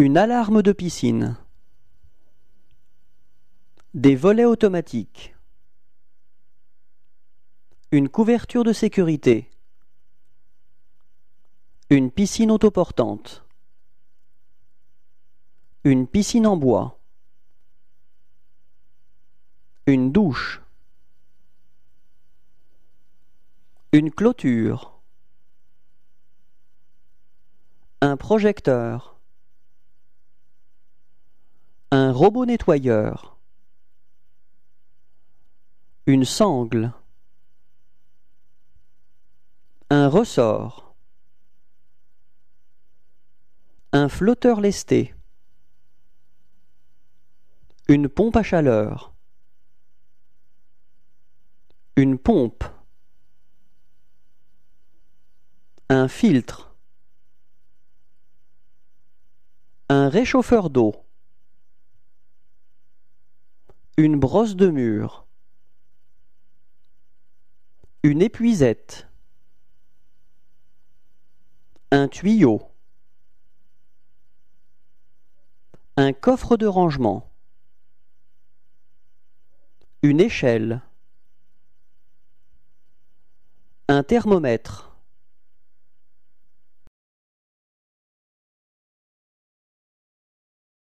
Une alarme de piscine. Des volets automatiques. Une couverture de sécurité. Une piscine autoportante. Une piscine en bois. Une douche. Une clôture. Un projecteur. Un robot nettoyeur. Une sangle. Un ressort. Un flotteur lesté. Une pompe à chaleur. Une pompe. Un filtre. Un réchauffeur d'eau. Une brosse de mur. Une épuisette. Un tuyau. Un coffre de rangement. Une échelle. Un thermomètre.